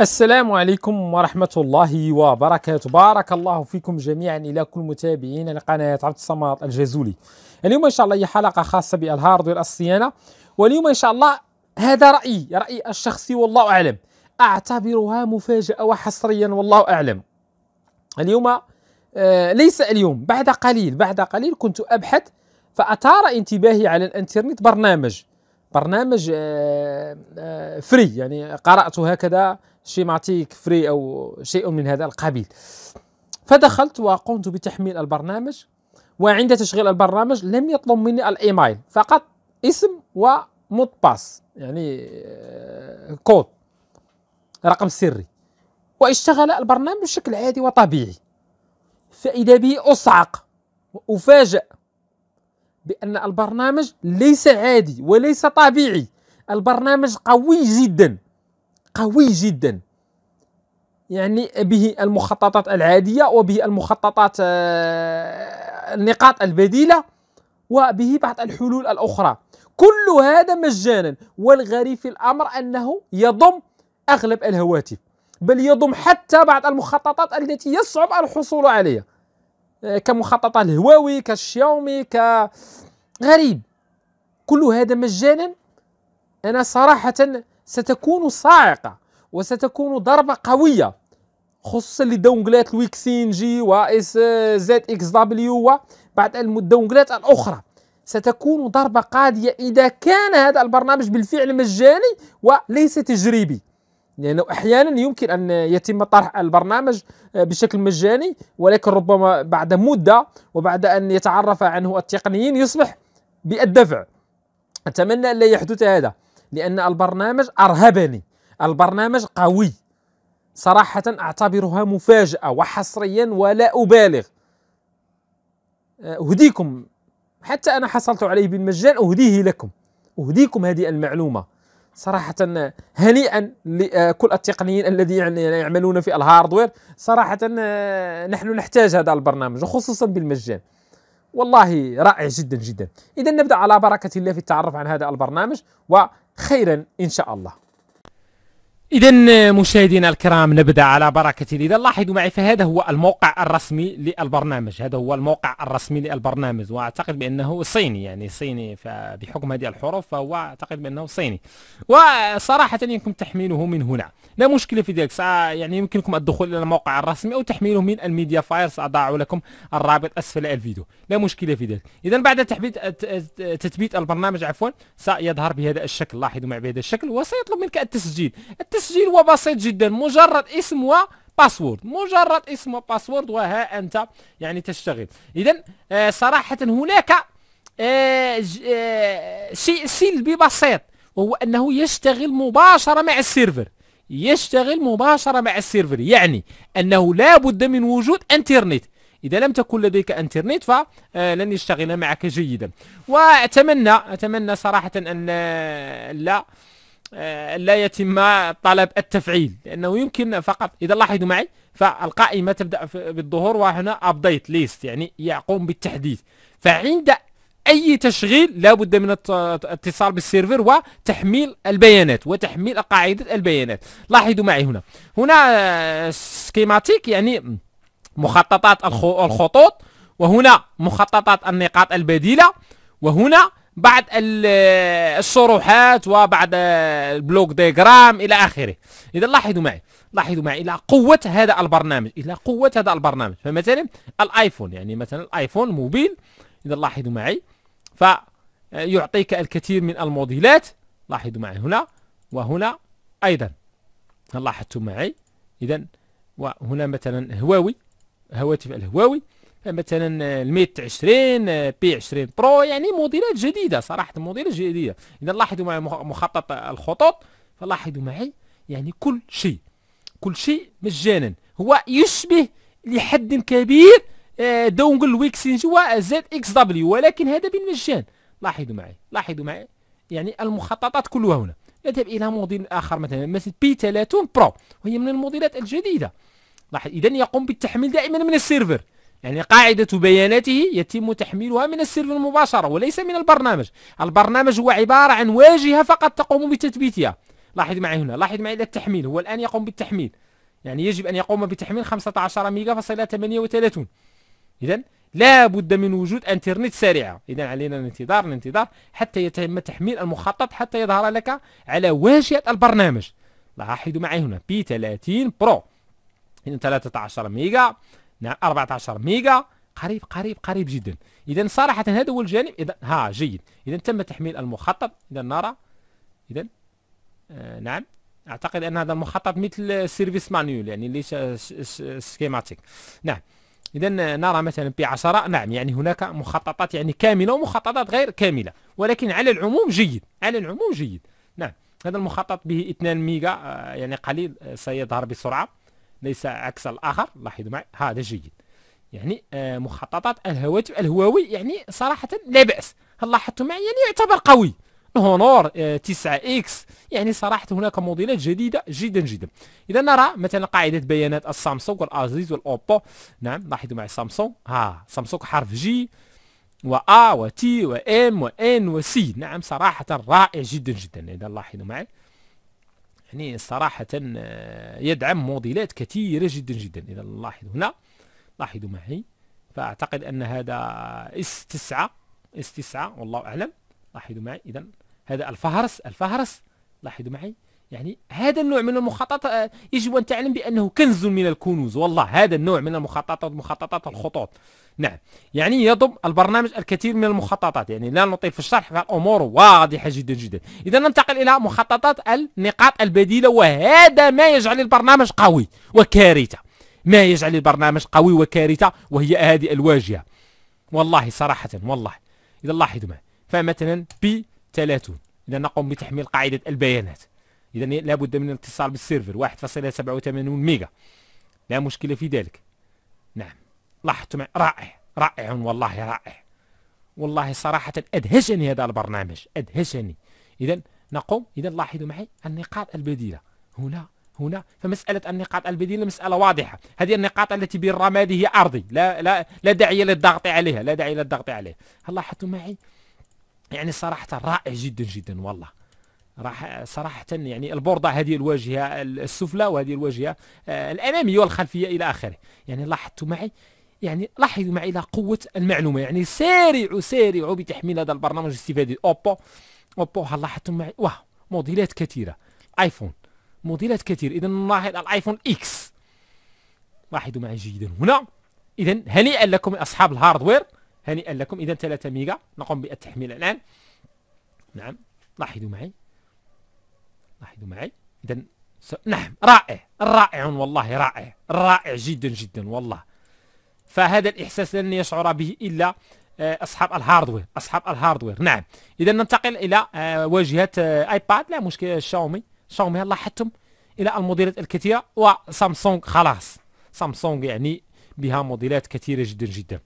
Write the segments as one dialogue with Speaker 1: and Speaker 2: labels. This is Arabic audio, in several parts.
Speaker 1: السلام عليكم ورحمة الله وبركاته بارك الله فيكم جميعا إلى كل متابعين لقناة عبد الصمد الجزولي اليوم إن شاء الله هي حلقة خاصة بالهاردوير الصيانة واليوم إن شاء الله هذا رأيي رأيي الشخصي والله أعلم أعتبرها مفاجأة وحصريا والله أعلم اليوم آه ليس اليوم بعد قليل بعد قليل كنت أبحث فأثار انتباهي على الانترنت برنامج برنامج آه آه فري يعني قرأت هكذا شيء معطيك فري أو شيء من هذا القبيل فدخلت وقمت بتحميل البرنامج وعند تشغيل البرنامج لم يطلب مني الايميل فقط اسم ومود باس يعني آه، كود رقم سري واشتغل البرنامج بشكل عادي وطبيعي فاذا بي اصعق وافاجأ بان البرنامج ليس عادي وليس طبيعي البرنامج قوي جدا قوي جدا يعني به المخططات العادية وبه المخططات آه، النقاط البديلة وبه بعض الحلول الأخرى كل هذا مجانا والغريب في الأمر أنه يضم أغلب الهواتف بل يضم حتى بعض المخططات التي يصعب الحصول عليها آه، كمخطط الهواوي كالشاومي كغريب كل هذا مجانا أنا صراحة ستكون صاعقة وستكون ضربة قوية خصوصا للدونجلات و واس زد اكس دبليو وبعض الدونجلات الاخرى ستكون ضربة قاضية إذا كان هذا البرنامج بالفعل مجاني وليس تجريبي لأنه يعني أحيانا يمكن أن يتم طرح البرنامج بشكل مجاني ولكن ربما بعد مدة وبعد أن يتعرف عنه التقنيين يصبح بالدفع أتمنى أن لا يحدث هذا لأن البرنامج أرهبني البرنامج قوي صراحة أعتبرها مفاجأة وحصريا ولا أبالغ أه، أهديكم حتى أنا حصلت عليه بالمجان أهديه لكم أهديكم هذه المعلومة صراحة هنيئا لكل أه، التقنيين الذين يعني يعملون في الهاردوير صراحة أه، نحن نحتاج هذا البرنامج وخصوصا بالمجان والله رائع جدا جدا إذا نبدأ على بركة الله في التعرف عن هذا البرنامج و خيرا إن شاء الله إذا مشاهدينا الكرام نبدأ على بركة إذا لاحظوا معي فهذا هو الموقع الرسمي للبرنامج هذا هو الموقع الرسمي للبرنامج وأعتقد بأنه صيني يعني صيني فبحكم هذه الحروف فهو أعتقد بأنه صيني وصراحة يمكن تحميله من هنا لا مشكلة في ذلك يعني يمكنكم الدخول إلى الموقع الرسمي أو تحميله من الميديا فاير سأضع لكم الرابط أسفل الفيديو لا مشكلة في ذلك إذا بعد تحبيت تثبيت البرنامج عفوا سيظهر بهذا الشكل لاحظوا معي بهذا الشكل وسيطلب منك التسجيل التسجيل التسجيل هو بسيط جدا مجرد اسم وباسورد مجرد اسم وباسورد وها انت يعني تشتغل اذا آه صراحه هناك آه آه شيء سلبي بسيط وهو انه يشتغل مباشره مع السيرفر يشتغل مباشره مع السيرفر يعني انه لا بد من وجود انترنت اذا لم تكن لديك انترنت فلن آه، يشتغل معك جيدا واتمنى اتمنى صراحه ان آه، لا آه، لا يتم طلب التفعيل لانه يمكن فقط اذا لاحظوا معي فالقائمه تبدا بالظهور وهنا ابديت ليست يعني يقوم بالتحديث فعند اي تشغيل لابد من الاتصال بالسيرفر وتحميل البيانات وتحميل قاعده البيانات لاحظوا معي هنا هنا سكيماتيك يعني مخططات الخطوط وهنا مخططات النقاط البديله وهنا بعض الصروحات وبعض البلوك ديجرام الى اخره اذا لاحظوا معي لاحظوا معي الى قوه هذا البرنامج الى قوه هذا البرنامج فمثلا الايفون يعني مثلا الايفون موبيل اذا لاحظوا معي فيعطيك الكثير من الموديلات لاحظوا معي هنا وهنا ايضا هل لاحظتم معي اذا وهنا مثلا هواوي هواتف الهواوي مثلا آه، الميت 20 آه، بي 20 برو يعني موديلات جديده صراحه موديلات جديده اذا لاحظوا معي مخطط الخطوط فلاحظوا معي يعني كل شيء كل شيء مجانا هو يشبه لحد كبير آه، دونجل جوا وزد اكس دبليو ولكن هذا بالمجان لاحظوا معي لاحظوا معي يعني المخططات كلها هنا نذهب الى موديل اخر مثلا مثل بي 30 برو وهي من الموديلات الجديده لاحظ اذا يقوم بالتحميل دائما من السيرفر يعني قاعدة بياناته يتم تحميلها من السيرفر مباشرة وليس من البرنامج البرنامج هو عبارة عن واجهة فقط تقوم بتثبيتها لاحظ معي هنا لاحظ معي التحميل هو الآن يقوم بالتحميل يعني يجب أن يقوم بتحميل 15 ميجا فاصلة 38 إذا لا بد من وجود انترنت سريعة إذا علينا الانتظار الانتظار حتى يتم تحميل المخطط حتى يظهر لك على واجهة البرنامج لاحظوا معي هنا بي 30 برو 13 ميجا نعم 14 ميجا قريب قريب قريب جدا اذا صراحه هذا هو الجانب اذا ها جيد اذا تم تحميل المخطط اذا نرى اذا آه نعم اعتقد ان هذا المخطط مثل سيرفيس مانيول يعني ليس سكيماتيك نعم اذا آه، نرى مثلا بي 10 نعم يعني هناك مخططات يعني كامله ومخططات غير كامله ولكن على العموم جيد على العموم جيد نعم هذا المخطط به 2 ميجا آه، يعني قليل آه، سيظهر بسرعه ليس عكس الآخر لاحظوا معي هذا جيد يعني آه، مخططات الهواتف الهواوي يعني صراحة لا بأس هل لاحظتوا معي يعني يعتبر قوي الهونور 9 آه، اكس يعني صراحة هناك موديلات جديدة جدا جدا إذا نرى مثلا قاعدة بيانات السامسونج والأزيز والأوبو نعم لاحظوا معي سامسونج ها سامسونج حرف جي و A و T و M و N و C نعم صراحة رائع جدا جدا إذا لاحظوا معي يعني صراحة آه، يدعم موديلات كثيرة جدا جدا إذا لاحظوا هنا لاحظوا معي فأعتقد أن هذا اس 9 اس 9 والله أعلم لاحظوا معي إذا هذا الفهرس الفهرس لاحظوا معي يعني هذا النوع من المخططات آه، يجب أن تعلم بأنه كنز من الكنوز والله هذا النوع من المخططات مخططات الخطوط نعم يعني يضم البرنامج الكثير من المخططات يعني لا نطيل في الشرح فالأمور واضحة جدا جدا إذا ننتقل إلى مخططات النقاط البديلة وهذا ما يجعل البرنامج قوي وكارثة ما يجعل البرنامج قوي وكارثة وهي هذه الواجهة والله صراحة والله إذا لاحظوا معي فمثلا بي 30 إذا نقوم بتحميل قاعدة البيانات اذا لابد من الاتصال بالسيرفر 1.87 ميجا لا مشكله في ذلك نعم لاحظتم رائع رائع والله رائع والله صراحة أدهشني هذا البرنامج أدهشني إذا نقوم إذا لاحظوا معي النقاط البديلة هنا هنا فمسألة النقاط البديلة مسألة واضحة هذه النقاط التي بالرماد هي أرضي لا لا لا داعي للضغط عليها لا داعي للضغط عليها هل لاحظتوا معي يعني صراحة رائع جدا جدا والله راح صراحه يعني البورده هذه الواجهه السفلى وهذه الواجهه آه، الاماميه والخلفيه الى اخره يعني لاحظتوا معي يعني لاحظوا معي الى قوه المعلومه يعني سارعوا سارعوا بتحميل هذا البرنامج استفادة اوبو اوبو هل لاحظتوا معي واه موديلات كثيره ايفون موديلات كثير اذا نلاحظ الايفون اكس لاحظوا معي جيدا هنا اذا هنيئا لكم اصحاب الهاردوير هنيئا لكم اذا 3 ميجا نقوم بالتحميل الان نعم لاحظوا معي لاحظوا معي اذا س... نعم رائع رائع والله رائع رائع جدا جدا والله فهذا الإحساس لن يشعر به إلا آه، أصحاب الهاردوير أصحاب الهاردوير نعم إذا ننتقل إلى آه، واجهة آه، آيباد لا مشكل شاومي شاومي لاحظتم إلى الموديلات الكثيرة وسامسونج خلاص سامسونج يعني بها موديلات كثيرة جدا جدا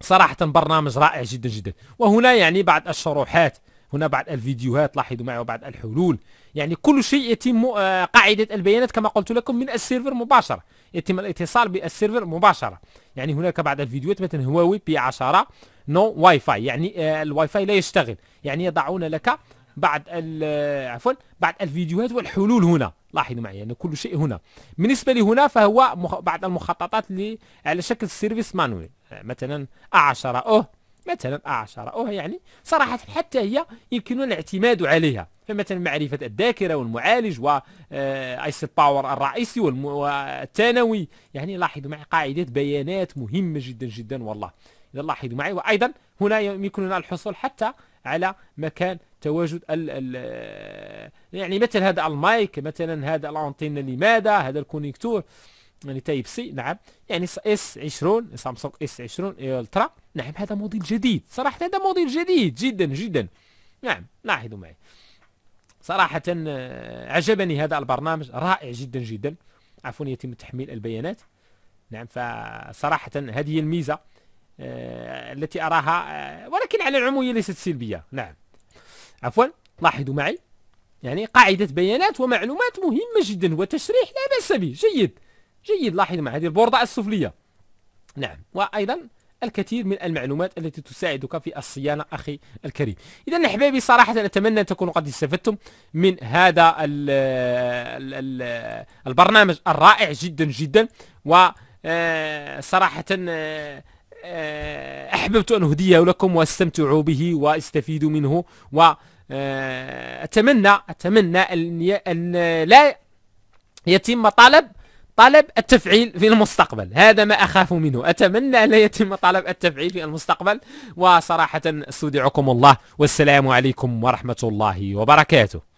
Speaker 1: صراحة برنامج رائع جدا جدا وهنا يعني بعض الشروحات هنا بعض الفيديوهات لاحظوا معي وبعض الحلول يعني كل شيء يتم آه، قاعدة البيانات كما قلت لكم من السيرفر مباشرة يتم الاتصال بالسيرفر مباشرة يعني هناك بعض الفيديوهات مثلا هواوي بي 10 نو واي فاي يعني آه، الواي فاي لا يشتغل يعني يضعون لك بعض آه، عفوا بعض الفيديوهات والحلول هنا لاحظوا معي يعني كل شيء هنا بالنسبه لي هنا فهو مخ... بعض المخططات اللي على شكل سيرفيس مانويل مثلا 10 اوه مثلا أعشر أو يعني صراحة حتى هي يمكن الاعتماد عليها فمثلا معرفة الذاكرة والمعالج وآيس آه، باور الرئيسي والثانوي يعني لاحظوا معي قاعدة بيانات مهمة جدا جدا والله إذا لاحظوا معي وأيضا هنا يمكننا الحصول حتى على مكان تواجد الـ الـ يعني مثل هذا المايك مثلا هذا الأنتينا لماذا هذا الكونيكتور يعني تايب سي نعم يعني اس 20 سامسونج اس 20 الترا نعم هذا موديل جديد صراحه هذا موديل جديد جدا جدا نعم لاحظوا معي صراحة آه، عجبني هذا البرنامج رائع جدا جدا عفوا يتم تحميل البيانات نعم فصراحة هذه الميزة آه، التي أراها آه، ولكن على العموم هي ليست سلبية نعم عفوا لاحظوا معي يعني قاعدة بيانات ومعلومات مهمة جدا وتشريح لا بأس به جيد جيد لاحظ مع هذه البوردة السفلية نعم وأيضا الكثير من المعلومات التي تساعدك في الصيانة أخي الكريم إذا أحبابي صراحة أتمنى أن تكونوا قد استفدتم من هذا الـ الـ الـ البرنامج الرائع جدا جدا و آه، صراحة آه، آه، أحببت أن أهديه لكم واستمتعوا به واستفيدوا منه و أتمنى أتمنى أن لا يتم طلب طلب التفعيل في المستقبل هذا ما أخاف منه أتمنى أن يتم طلب التفعيل في المستقبل وصراحة استودعكم الله والسلام عليكم ورحمة الله وبركاته